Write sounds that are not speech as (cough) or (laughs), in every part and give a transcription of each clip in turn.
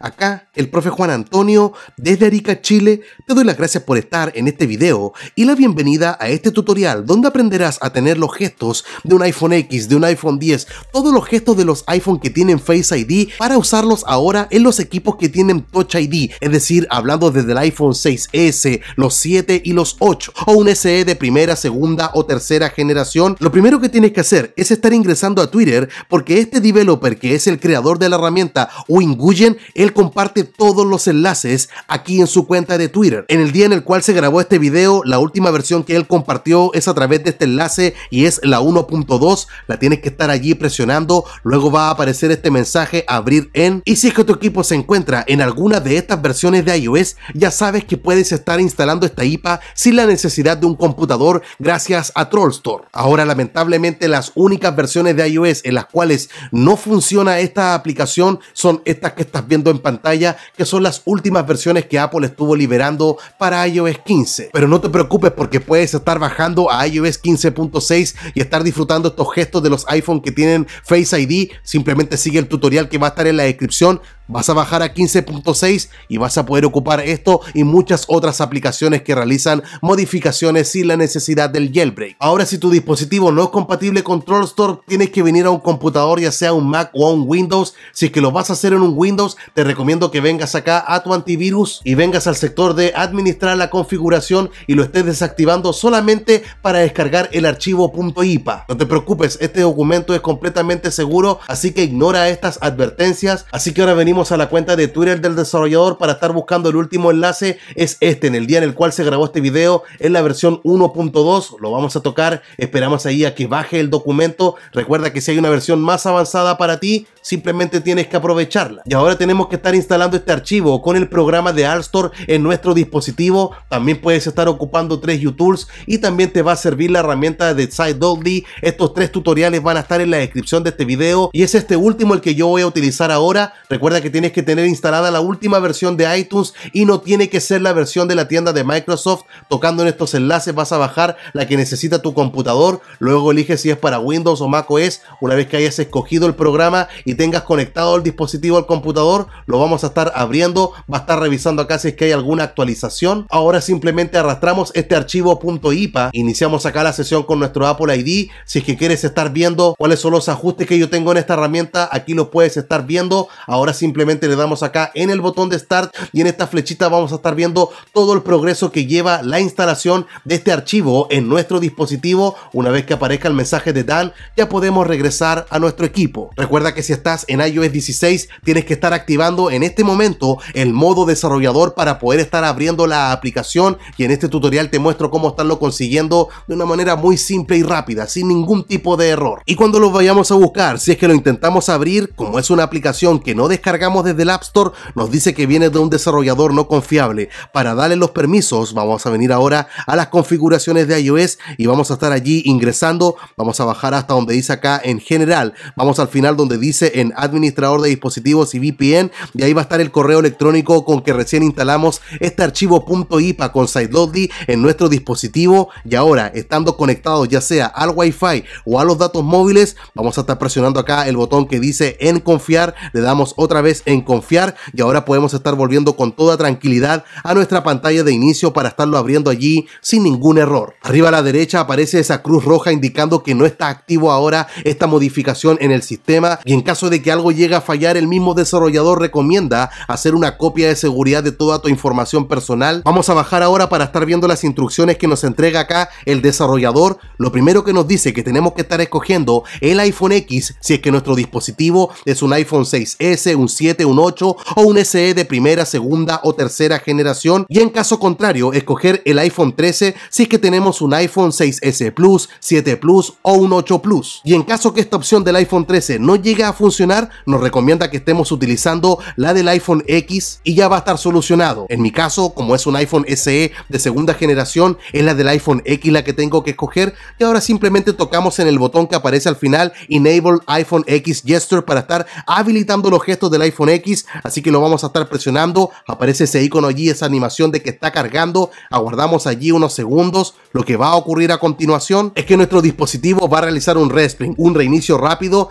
Acá, el profe Juan Antonio, desde Arica, Chile, te doy las gracias por estar en este video y la bienvenida a este tutorial donde aprenderás a tener los gestos de un iPhone X, de un iPhone 10, todos los gestos de los iPhone que tienen Face ID para usarlos ahora en los equipos que tienen Touch ID, es decir, hablando desde el iPhone 6S, los 7 y los 8, o un SE de primera, segunda o tercera generación. Lo primero que tienes que hacer es estar ingresando a Twitter porque este developer que es el creador de la herramienta Winguyen es él comparte todos los enlaces aquí en su cuenta de Twitter. En el día en el cual se grabó este video, la última versión que él compartió es a través de este enlace y es la 1.2. La tienes que estar allí presionando. Luego va a aparecer este mensaje abrir en. Y si es que tu equipo se encuentra en alguna de estas versiones de iOS, ya sabes que puedes estar instalando esta IPA sin la necesidad de un computador gracias a troll store Ahora lamentablemente las únicas versiones de iOS en las cuales no funciona esta aplicación son estas que estás viendo en en pantalla que son las últimas versiones que Apple estuvo liberando para iOS 15. Pero no te preocupes porque puedes estar bajando a iOS 15.6 y estar disfrutando estos gestos de los iPhone que tienen Face ID. Simplemente sigue el tutorial que va a estar en la descripción Vas a bajar a 15.6 y vas a poder ocupar esto y muchas otras aplicaciones que realizan modificaciones sin la necesidad del jailbreak. Ahora si tu dispositivo no es compatible con Troll Store, tienes que venir a un computador ya sea un Mac o un Windows. Si es que lo vas a hacer en un Windows, te recomiendo que vengas acá a tu antivirus y vengas al sector de administrar la configuración y lo estés desactivando solamente para descargar el archivo .ipa. No te preocupes, este documento es completamente seguro, así que ignora estas advertencias. Así que ahora venimos a la cuenta de Twitter del desarrollador para estar buscando el último enlace es este, en el día en el cual se grabó este video, en la versión 1.2, lo vamos a tocar, esperamos ahí a que baje el documento, recuerda que si hay una versión más avanzada para ti, simplemente tienes que aprovecharla. Y ahora tenemos que estar instalando este archivo con el programa de store en nuestro dispositivo, también puedes estar ocupando tres utools y también te va a servir la herramienta de SideDolly, estos tres tutoriales van a estar en la descripción de este video y es este último el que yo voy a utilizar ahora, recuerda que tienes que tener instalada la última versión de iTunes y no tiene que ser la versión de la tienda de Microsoft. Tocando en estos enlaces vas a bajar la que necesita tu computador, luego eliges si es para Windows o Mac OS. Una vez que hayas escogido el programa y tengas conectado el dispositivo al computador, lo vamos a estar abriendo, va a estar revisando acá si es que hay alguna actualización. Ahora simplemente arrastramos este archivo .ipa, iniciamos acá la sesión con nuestro Apple ID. Si es que quieres estar viendo cuáles son los ajustes que yo tengo en esta herramienta, aquí lo puedes estar viendo. Ahora simplemente Simplemente le damos acá en el botón de Start y en esta flechita vamos a estar viendo todo el progreso que lleva la instalación de este archivo en nuestro dispositivo. Una vez que aparezca el mensaje de Dan, ya podemos regresar a nuestro equipo. Recuerda que si estás en iOS 16, tienes que estar activando en este momento el modo desarrollador para poder estar abriendo la aplicación y en este tutorial te muestro cómo estarlo consiguiendo de una manera muy simple y rápida, sin ningún tipo de error. Y cuando lo vayamos a buscar, si es que lo intentamos abrir, como es una aplicación que no descarga desde el App Store nos dice que viene de un desarrollador no confiable. Para darle los permisos vamos a venir ahora a las configuraciones de iOS y vamos a estar allí ingresando. Vamos a bajar hasta donde dice acá en general. Vamos al final donde dice en administrador de dispositivos y VPN y ahí va a estar el correo electrónico con que recién instalamos este archivo .ipa con SideLoadly en nuestro dispositivo y ahora estando conectados ya sea al Wi-Fi o a los datos móviles vamos a estar presionando acá el botón que dice en confiar le damos otra vez en confiar y ahora podemos estar volviendo con toda tranquilidad a nuestra pantalla de inicio para estarlo abriendo allí sin ningún error. Arriba a la derecha aparece esa cruz roja indicando que no está activo ahora esta modificación en el sistema y en caso de que algo llegue a fallar el mismo desarrollador recomienda hacer una copia de seguridad de toda tu información personal. Vamos a bajar ahora para estar viendo las instrucciones que nos entrega acá el desarrollador. Lo primero que nos dice que tenemos que estar escogiendo el iPhone X si es que nuestro dispositivo es un iPhone 6S, un un 8 o un SE de primera, segunda o tercera generación y en caso contrario escoger el iPhone 13 si es que tenemos un iPhone 6S Plus, 7 Plus o un 8 Plus. Y en caso que esta opción del iPhone 13 no llegue a funcionar, nos recomienda que estemos utilizando la del iPhone X y ya va a estar solucionado. En mi caso, como es un iPhone SE de segunda generación, es la del iPhone X la que tengo que escoger y ahora simplemente tocamos en el botón que aparece al final Enable iPhone X Gesture para estar habilitando los gestos del iPhone X, así que lo vamos a estar presionando, aparece ese icono allí, esa animación de que está cargando, aguardamos allí unos segundos, lo que va a ocurrir a continuación es que nuestro dispositivo va a realizar un respring, un reinicio rápido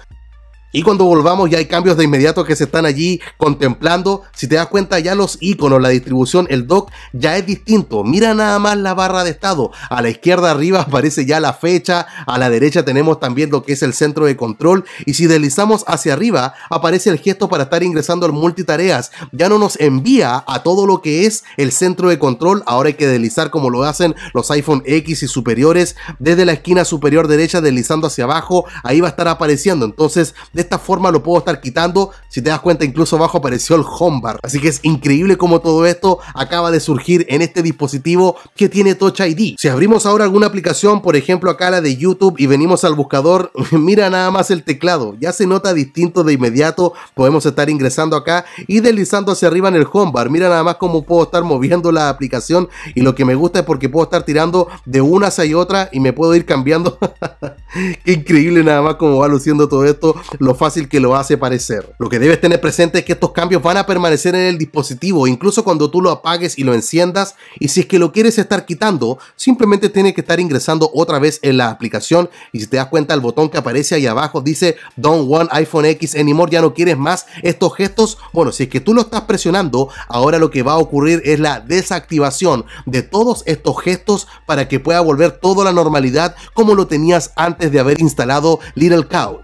y cuando volvamos ya hay cambios de inmediato que se están allí contemplando. Si te das cuenta ya los iconos, la distribución, el dock ya es distinto. Mira nada más la barra de estado. A la izquierda arriba (laughs) aparece ya la fecha. A la derecha tenemos también lo que es el centro de control. Y si deslizamos hacia arriba aparece el gesto para estar ingresando al multitareas. Ya no nos envía a todo lo que es el centro de control. Ahora hay que deslizar como lo hacen los iPhone X y superiores. Desde la esquina superior derecha deslizando hacia abajo. Ahí va a estar apareciendo. Entonces esta forma lo puedo estar quitando. Si te das cuenta, incluso abajo apareció el home bar. Así que es increíble como todo esto acaba de surgir en este dispositivo que tiene Touch ID. Si abrimos ahora alguna aplicación, por ejemplo acá la de YouTube y venimos al buscador, (laughs) mira nada más el teclado. Ya se nota distinto de inmediato. Podemos estar ingresando acá y deslizando hacia arriba en el home bar. Mira nada más cómo puedo estar moviendo la aplicación y lo que me gusta es porque puedo estar tirando de una hacia otra y me puedo ir cambiando (laughs) increíble nada más como va luciendo todo esto, lo fácil que lo hace parecer. Lo que debes tener presente es que estos cambios van a permanecer en el dispositivo, incluso cuando tú lo apagues y lo enciendas, y si es que lo quieres estar quitando, simplemente tienes que estar ingresando otra vez en la aplicación, y si te das cuenta el botón que aparece ahí abajo dice Don't want iPhone X anymore, ya no quieres más estos gestos, bueno, si es que tú lo estás presionando, ahora lo que va a ocurrir es la desactivación de todos estos gestos para que pueda volver toda la normalidad como lo tenías antes de haber instalado Little Cow.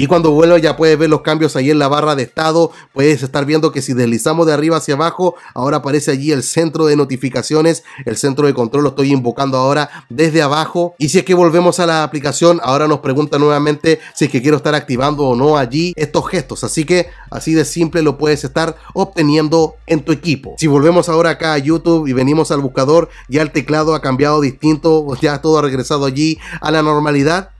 Y cuando vuelva ya puedes ver los cambios ahí en la barra de estado, puedes estar viendo que si deslizamos de arriba hacia abajo, ahora aparece allí el centro de notificaciones, el centro de control lo estoy invocando ahora desde abajo. Y si es que volvemos a la aplicación, ahora nos pregunta nuevamente si es que quiero estar activando o no allí estos gestos. Así que así de simple lo puedes estar obteniendo en tu equipo. Si volvemos ahora acá a YouTube y venimos al buscador, ya el teclado ha cambiado distinto, ya todo ha regresado allí a la normalidad